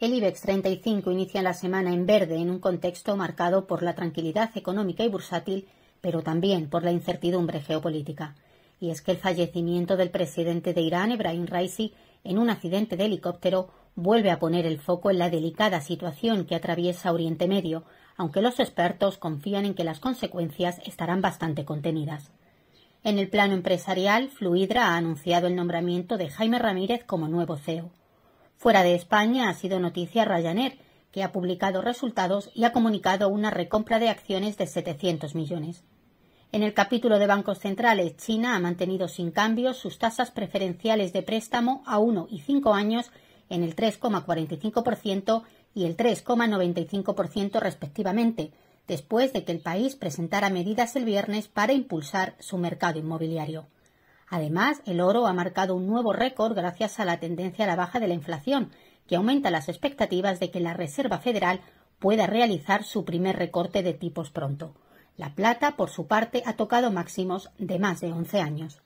El IBEX 35 inicia la semana en verde en un contexto marcado por la tranquilidad económica y bursátil, pero también por la incertidumbre geopolítica. Y es que el fallecimiento del presidente de Irán, Ebrahim Raisi, en un accidente de helicóptero, vuelve a poner el foco en la delicada situación que atraviesa Oriente Medio, aunque los expertos confían en que las consecuencias estarán bastante contenidas. En el plano empresarial, Fluidra ha anunciado el nombramiento de Jaime Ramírez como nuevo CEO. Fuera de España ha sido noticia Ryanair, que ha publicado resultados y ha comunicado una recompra de acciones de 700 millones. En el capítulo de bancos centrales, China ha mantenido sin cambios sus tasas preferenciales de préstamo a 1 y 5 años en el 3,45% y el 3,95% respectivamente, después de que el país presentara medidas el viernes para impulsar su mercado inmobiliario. Además, el oro ha marcado un nuevo récord gracias a la tendencia a la baja de la inflación, que aumenta las expectativas de que la Reserva Federal pueda realizar su primer recorte de tipos pronto. La plata, por su parte, ha tocado máximos de más de 11 años.